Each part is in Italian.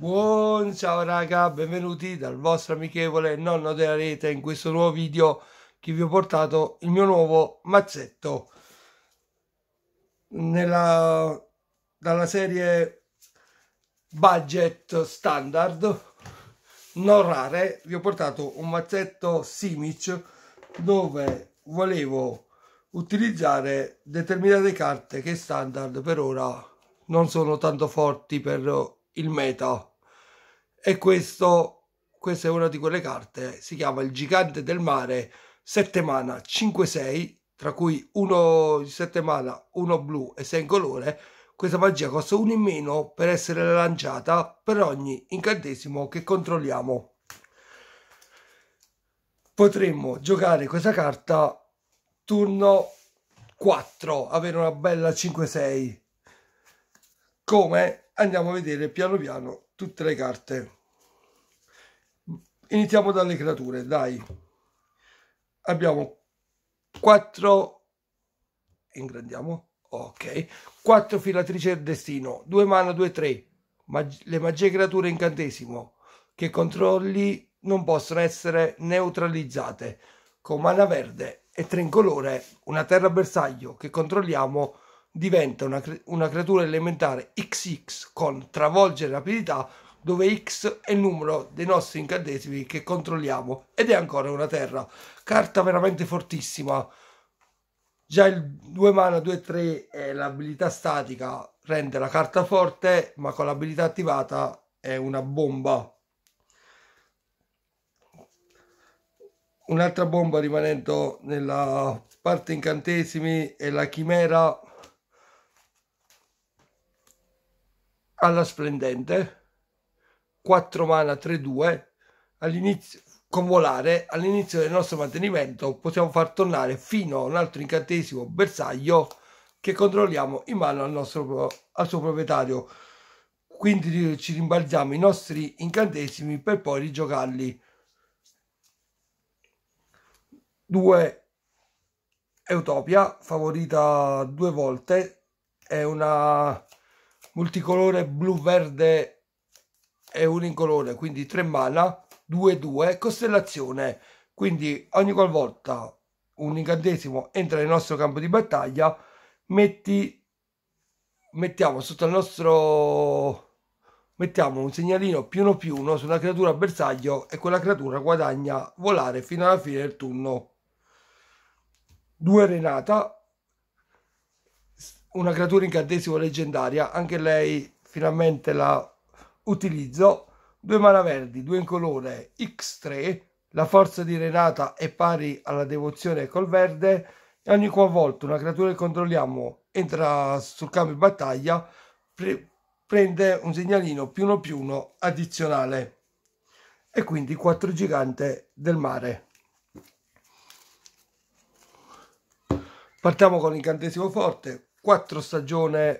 Buon ciao raga, benvenuti dal vostro amichevole nonno della rete in questo nuovo video che vi ho portato il mio nuovo mazzetto nella, dalla serie budget standard non rare vi ho portato un mazzetto Simic dove volevo utilizzare determinate carte che standard per ora non sono tanto forti per il meta. E questo, questa è una di quelle carte, si chiama Il Gigante del Mare, 7 mana, 5-6, tra cui uno di 7 mana, uno blu e 6 in colore. Questa magia costa uno in meno per essere lanciata per ogni incantesimo che controlliamo. Potremmo giocare questa carta turno 4, avere una bella 5-6. Come andiamo a vedere piano piano tutte le carte. Iniziamo dalle creature, dai. Abbiamo 4 ingrandiamo. Ok. 4 filatrice del destino, 2 mana, 2 3. Mag le magie creature incantesimo che controlli non possono essere neutralizzate. Con mana verde e tre in colore, una terra bersaglio che controlliamo diventa una, una creatura elementare XX con travolgere rapidità dove X è il numero dei nostri incantesimi che controlliamo ed è ancora una terra. Carta veramente fortissima. Già il 2 mana 2-3 è l'abilità statica, rende la carta forte, ma con l'abilità attivata è una bomba. Un'altra bomba rimanendo nella parte incantesimi è la chimera alla splendente, 4 mana 3-2, all'inizio, con volare, all'inizio del nostro mantenimento possiamo far tornare fino a un altro incantesimo bersaglio che controlliamo in mano al, nostro, al suo proprietario. Quindi ci rimbalziamo i nostri incantesimi per poi rigiocarli. 2 Eutopia favorita due volte, è una multicolore blu verde e un incolore quindi tre mana 2 2 costellazione quindi ogni qualvolta un incantesimo entra nel nostro campo di battaglia metti mettiamo sotto il nostro mettiamo un segnalino più uno più uno su una creatura bersaglio e quella creatura guadagna volare fino alla fine del turno. 2 Renata, una creatura incantesima leggendaria, anche lei finalmente la utilizzo. Due mana verdi, due in colore, X3, la forza di Renata è pari alla devozione col verde e ogni qualvolta una creatura che controlliamo entra sul campo di battaglia pre- prende un segnalino più uno più uno addizionale e quindi 4 gigante del mare. Partiamo con l'incantesimo forte, quattro stagioni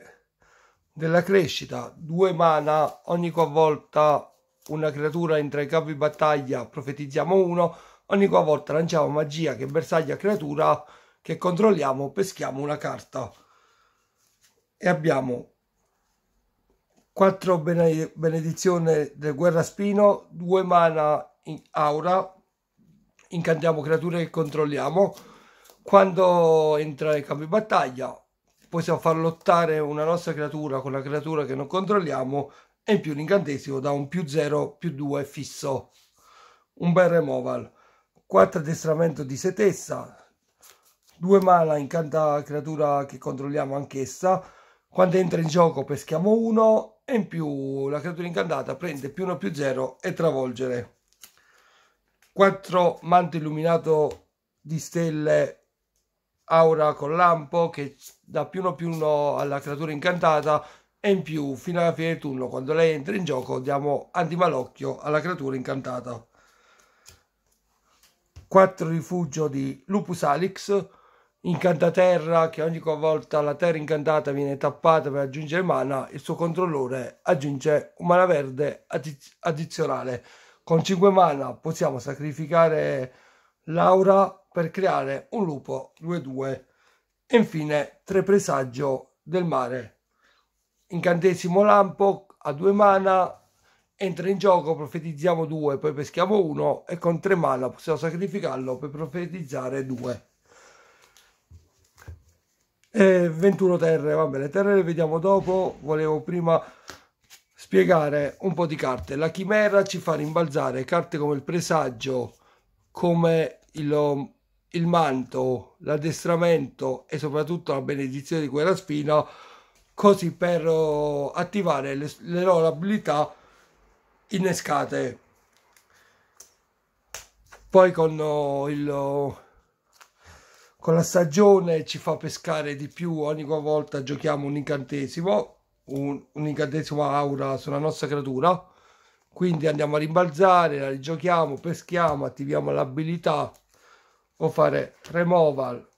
della crescita, due mana ogni qualvolta una creatura entra in capo di battaglia, profetizziamo uno, ogni qualvolta lanciamo magia che bersaglia creatura che controlliamo, peschiamo una carta. E abbiamo 4 benedizione del guerra spino, 2 mana in aura, incantiamo creature che controlliamo. Quando entra in campo di battaglia, possiamo far lottare una nostra creatura con la creatura che non controlliamo e in più l'incantesimo da un più 0 più 2 fisso. Un bel removal. 4 addestramento di setessa, due mana incanta creatura che controlliamo anch'essa. Quando entra in gioco peschiamo uno e in più la creatura incantata prende più 1 più 0 e travolgere. 4 manto illuminato di stelle aura con lampo che dà più uno più uno alla creatura incantata e in più fino alla fine del turno quando lei entra in gioco diamo antimalocchio alla creatura incantata 4 rifugio di Lupus Alix incantaterra che ogni volta la terra incantata viene tappata per aggiungere mana il suo controllore aggiunge un mana verde addiz- addizionale con 5 mana possiamo sacrificare Laura per creare un lupo 2-2 e infine tre presagio del mare. Incantesimo lampo a due mana entra in gioco, profetizziamo due, poi peschiamo uno e con tre mana possiamo sacrificarlo per profetizzare due. E eh, 21 terre, vabbè, le terre le vediamo dopo, volevo prima spiegare un po' di carte. La chimera ci fa rimbalzare carte come il presagio, come il, il manto, l'addestramento e soprattutto la benedizione di quella spina, così per oh, attivare le, le loro abilità innescate. Poi con, oh, il, oh, con la stagione ci fa pescare di più, ogni volta giochiamo un incantesimo, un, un incantesimo aura sulla nostra creatura quindi andiamo a rimbalzare, la rigiochiamo, peschiamo, attiviamo l'abilità o fare removal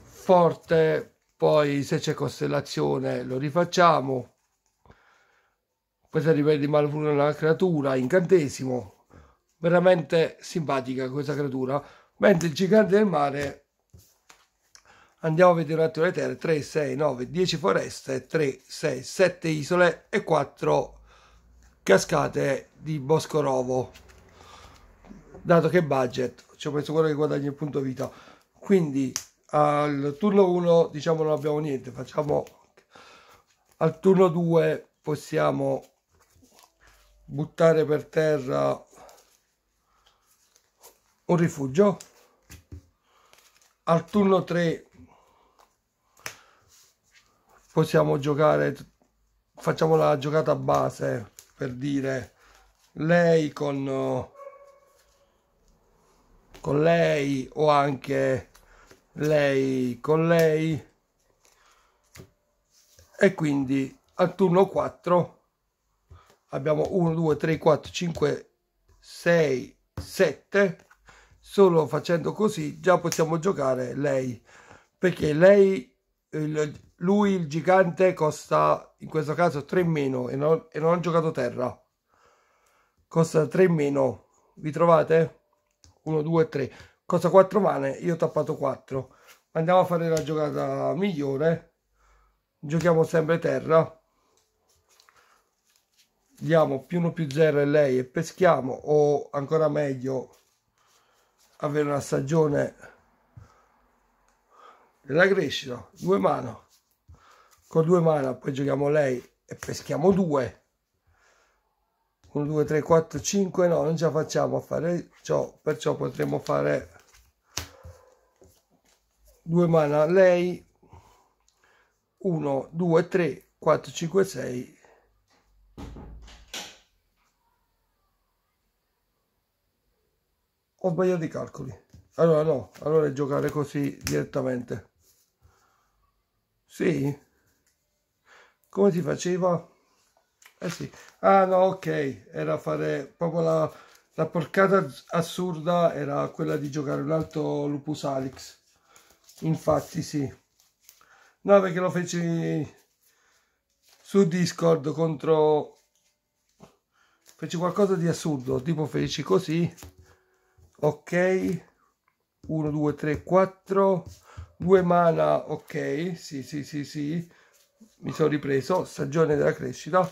forte, poi se c'è costellazione lo rifacciamo. Questa rivela di malvulna una creatura, incantesimo, veramente simpatica questa creatura. Mentre il gigante del mare andiamo a vedere un attimo le terre 3 6 9 10 foreste 3 6 7 isole e 4 cascate di Bosco Rovo dato che budget, ci ho messo quello che guadagna il punto vita. Quindi al turno 1 diciamo non abbiamo niente, facciamo al turno 2 possiamo buttare per terra un rifugio al turno 3 possiamo giocare facciamo la giocata base per dire lei con, con lei o anche lei con lei e quindi al turno 4 abbiamo 1 2 3 4 5 6 7 solo facendo così già possiamo giocare lei perché lei lui il gigante costa in questo caso 3 meno e non, e non ho giocato terra costa 3 meno vi trovate? 1, 2, 3 costa 4 mane io ho tappato 4 andiamo a fare la giocata migliore giochiamo sempre terra diamo più 1 più 0 e lei e peschiamo o ancora meglio avere una stagione della crescita due mano con due mana, poi giochiamo lei e peschiamo due. 1, 2, 3, 4, 5, no, non ce la facciamo a fare ciò, perciò potremmo fare due mana lei, 1, 2, 3, 4, 5, 6, ho sbagliato i calcoli allora no allora è giocare così direttamente sì come si faceva? Eh sì, ah no, ok, era fare proprio la, la porcata assurda, era quella di giocare un altro Lupus Alex. Infatti sì. No, perché lo feci su Discord contro... Feci qualcosa di assurdo, tipo feci così. Ok. 1, 2, 3, 4. 2 mana, ok. Sì, sì, sì, sì mi sono ripreso, stagione della crescita,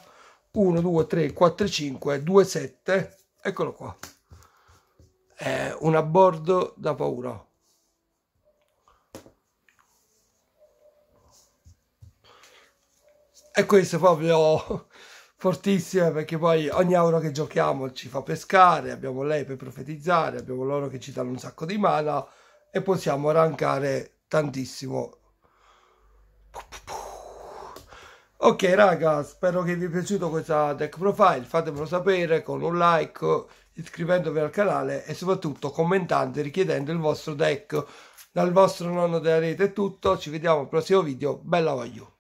1, 2, 3, 4, 5, 2, 7, eccolo qua. È un abbordo da paura. E questo proprio fortissime perché poi ogni aura che giochiamo ci fa pescare, abbiamo lei per profetizzare, abbiamo loro che ci danno un sacco di mana e possiamo arrancare tantissimo Ok raga, spero che vi è piaciuto questa deck profile, fatemelo sapere con un like, iscrivendovi al canale e soprattutto commentando e richiedendo il vostro deck. Dal vostro nonno della rete è tutto, ci vediamo al prossimo video, bella voglio!